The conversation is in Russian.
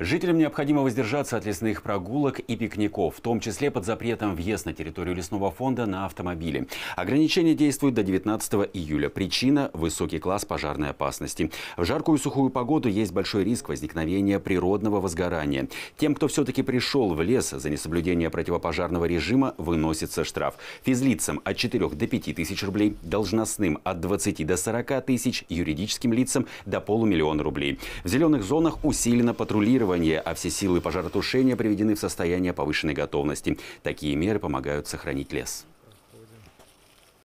Жителям необходимо воздержаться от лесных прогулок и пикников, в том числе под запретом въезд на территорию лесного фонда на автомобиле. Ограничения действуют до 19 июля. Причина – высокий класс пожарной опасности. В жаркую сухую погоду есть большой риск возникновения природного возгорания. Тем, кто все-таки пришел в лес за несоблюдение противопожарного режима, выносится штраф. Физлицам от 4 до 5 тысяч рублей, должностным от 20 до 40 тысяч, юридическим лицам до полумиллиона рублей. В зеленых зонах усиленно патрулируют реанимирования, а все силы пожаротушения приведены в состояние повышенной готовности. Такие меры помогают сохранить лес.